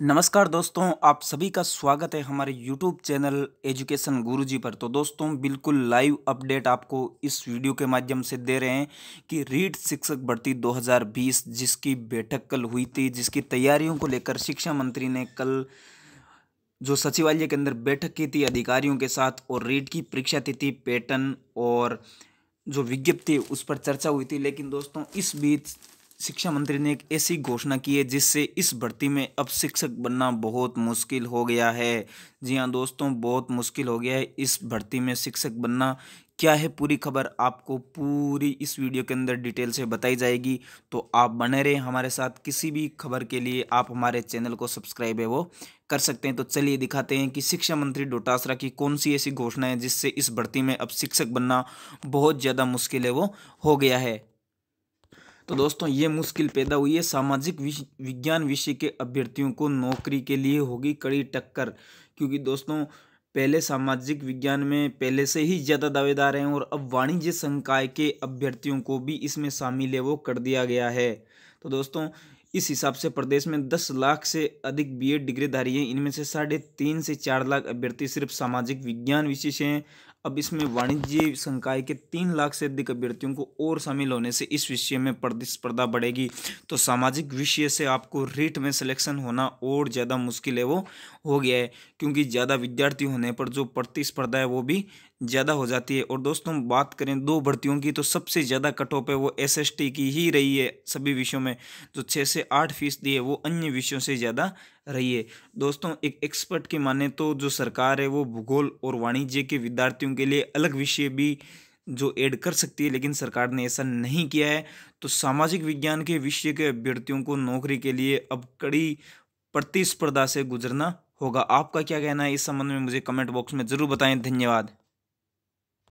नमस्कार दोस्तों आप सभी का स्वागत है हमारे यूट्यूब चैनल एजुकेशन गुरुजी पर तो दोस्तों बिल्कुल लाइव अपडेट आपको इस वीडियो के माध्यम से दे रहे हैं कि रीट शिक्षक भर्ती 2020 जिसकी बैठक कल हुई थी जिसकी तैयारियों को लेकर शिक्षा मंत्री ने कल जो सचिवालय के अंदर बैठक की थी अधिकारियों के साथ और रीट की परीक्षा तिथि पैटर्न और जो विज्ञप्ति उस पर चर्चा हुई थी लेकिन दोस्तों इस बीच शिक्षा मंत्री ने एक ऐसी घोषणा की है जिससे इस भर्ती में अब शिक्षक बनना बहुत मुश्किल हो गया है जी हाँ दोस्तों बहुत मुश्किल हो गया है इस भर्ती में शिक्षक बनना क्या है पूरी खबर आपको पूरी इस वीडियो के अंदर डिटेल से बताई जाएगी तो आप बने रहें हमारे साथ किसी भी खबर के लिए आप हमारे चैनल को सब्सक्राइब है वो कर सकते हैं तो चलिए दिखाते हैं कि शिक्षा मंत्री डोटासरा की कौन सी ऐसी घोषणा है जिससे इस भर्ती में अब शिक्षक बनना बहुत ज़्यादा मुश्किल है वो हो गया है तो दोस्तों ये मुश्किल पैदा हुई है सामाजिक विज्ञान विषय के अभ्यर्थियों को नौकरी के लिए होगी कड़ी टक्कर क्योंकि दोस्तों पहले सामाजिक विज्ञान में पहले से ही ज़्यादा दावेदार हैं और अब वाणिज्य संकाय के अभ्यर्थियों को भी इसमें शामिल है वो कर दिया गया है तो दोस्तों इस हिसाब से प्रदेश में दस लाख से अधिक बीएड डिग्रीधारी हैं इनमें से साढ़े तीन से चार लाख अभ्यर्थी सिर्फ सामाजिक विज्ञान विशेष हैं अब इसमें वाणिज्य संकाय के तीन लाख से अधिक अभ्यर्थियों को और शामिल होने से इस विषय में प्रतिस्पर्धा बढ़ेगी तो सामाजिक विषय से आपको रेट में सिलेक्शन होना और ज़्यादा मुश्किल है वो हो गया है क्योंकि ज़्यादा विद्यार्थी होने पर जो प्रतिस्पर्धा है वो भी ज़्यादा हो जाती है और दोस्तों बात करें दो भर्तियों की तो सबसे ज़्यादा कट ऑफ है वो एस की ही रही है सभी विषयों में जो तो छः से आठ फीसदी है वो अन्य विषयों से ज़्यादा रही है दोस्तों एक एक्सपर्ट की माने तो जो सरकार है वो भूगोल और वाणिज्य के विद्यार्थियों के लिए अलग विषय भी जो ऐड कर सकती है लेकिन सरकार ने ऐसा नहीं किया है तो सामाजिक विज्ञान के विषय के अभ्यर्थियों को नौकरी के लिए अब कड़ी प्रतिस्पर्धा से गुजरना होगा आपका क्या कहना है इस संबंध में मुझे कमेंट बॉक्स में ज़रूर बताएं धन्यवाद